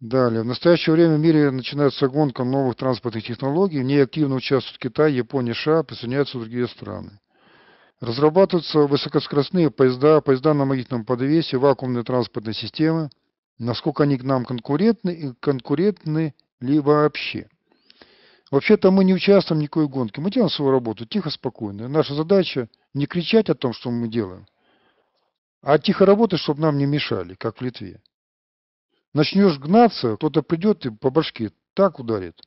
Далее. В настоящее время в мире начинается гонка новых транспортных технологий. В ней активно участвуют Китай, Япония, США, присоединяются другие страны. Разрабатываются высокоскоростные поезда, поезда на магнитном подвесе, вакуумные транспортные системы. Насколько они к нам конкурентны и конкурентны ли вообще? Вообще-то мы не участвуем в никакой гонке. Мы делаем свою работу тихо, спокойно. Наша задача не кричать о том, что мы делаем, а тихо работать, чтобы нам не мешали, как в Литве. Начнешь гнаться, кто-то придет и по башке так ударит,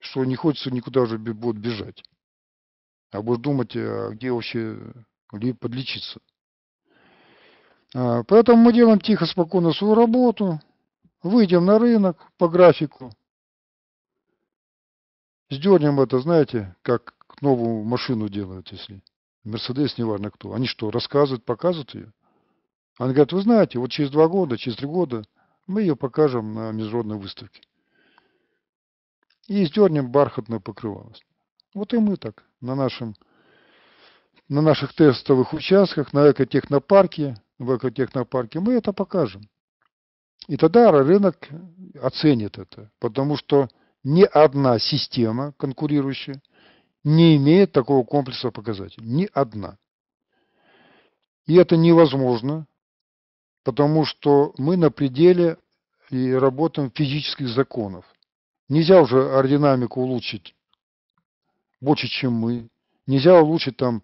что не хочется никуда уже будет бежать. А будешь думать, а где вообще где подлечиться. А, поэтому мы делаем тихо, спокойно свою работу, выйдем на рынок по графику, сдернем это, знаете, как новую машину делают, если Мерседес, неважно кто. Они что, рассказывают, показывают ее? Они говорят, вы знаете, вот через два года, через три года – мы ее покажем на международной выставке. И сдернем бархатное покрывало. Вот и мы так на, нашем, на наших тестовых участках, на экотехнопарке, в экотехнопарке мы это покажем. И тогда рынок оценит это, потому что ни одна система конкурирующая не имеет такого комплекса показателей. Ни одна. И это невозможно потому что мы на пределе и работаем физических законов. Нельзя уже аэродинамику улучшить больше, чем мы. Нельзя улучшить там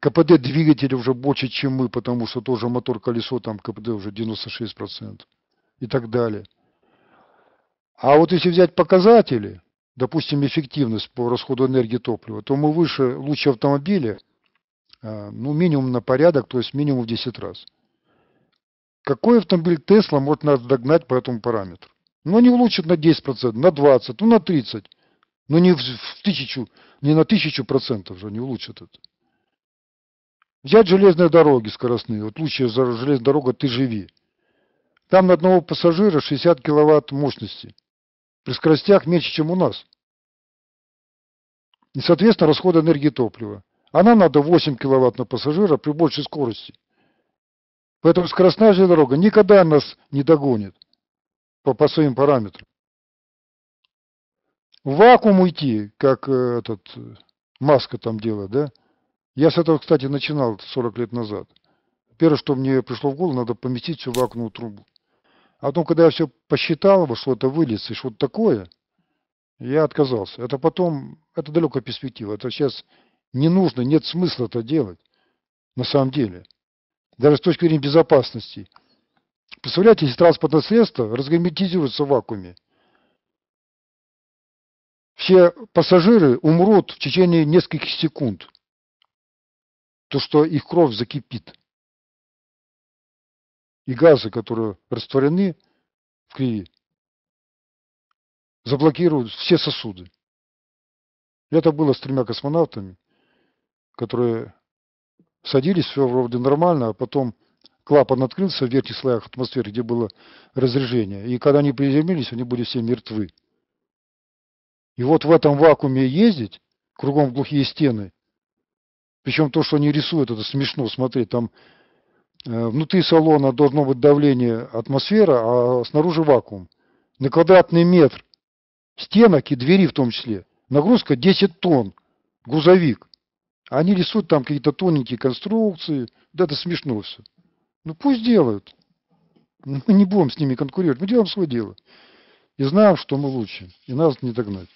КПД двигателя уже больше, чем мы, потому что тоже мотор-колесо, там КПД уже 96% и так далее. А вот если взять показатели, допустим, эффективность по расходу энергии топлива, то мы выше, лучше автомобиля, а, ну, минимум на порядок, то есть минимум в 10 раз. Какой автомобиль Тесла может догнать по этому параметру? Ну, они улучшат на 10%, на 20%, ну, на 30%. Но ну, не в, в тысячу, не на тысячу процентов же они улучшат это. Взять железные дороги скоростные. Вот лучшая железная дорога «Ты живи». Там на одного пассажира 60 киловатт мощности. При скоростях меньше, чем у нас. И, соответственно, расходы энергии топлива. Она надо 8 киловатт на пассажира при большей скорости. Поэтому скоростная дорога никогда нас не догонит по, по своим параметрам. В вакуум уйти, как э, этот э, Маска там делает, да? Я с этого, кстати, начинал 40 лет назад. Первое, что мне пришло в голову, надо поместить всю вакуумную трубу. А потом, когда я все посчитал, во что это вылез и что-то такое, я отказался. Это потом, это далекая перспектива. Это сейчас не нужно, нет смысла это делать на самом деле даже с точки зрения безопасности. Представляете, если транспортное средство разгерметизируется в вакууме, все пассажиры умрут в течение нескольких секунд, то что их кровь закипит. И газы, которые растворены в крови, заблокируют все сосуды. Это было с тремя космонавтами, которые садились, все вроде нормально, а потом клапан открылся в верхних слоях атмосферы, где было разрежение. И когда они приземлились, они были все мертвы. И вот в этом вакууме ездить, кругом глухие стены, причем то, что они рисуют, это смешно смотреть, там э, внутри салона должно быть давление атмосфера, а снаружи вакуум. На квадратный метр стенок и двери в том числе нагрузка 10 тонн, грузовик. Они рисуют там какие-то тоненькие конструкции. Да, это смешно все. Ну пусть делают. мы не будем с ними конкурировать. Мы делаем свое дело. И знаем, что мы лучше. И нас не догнать.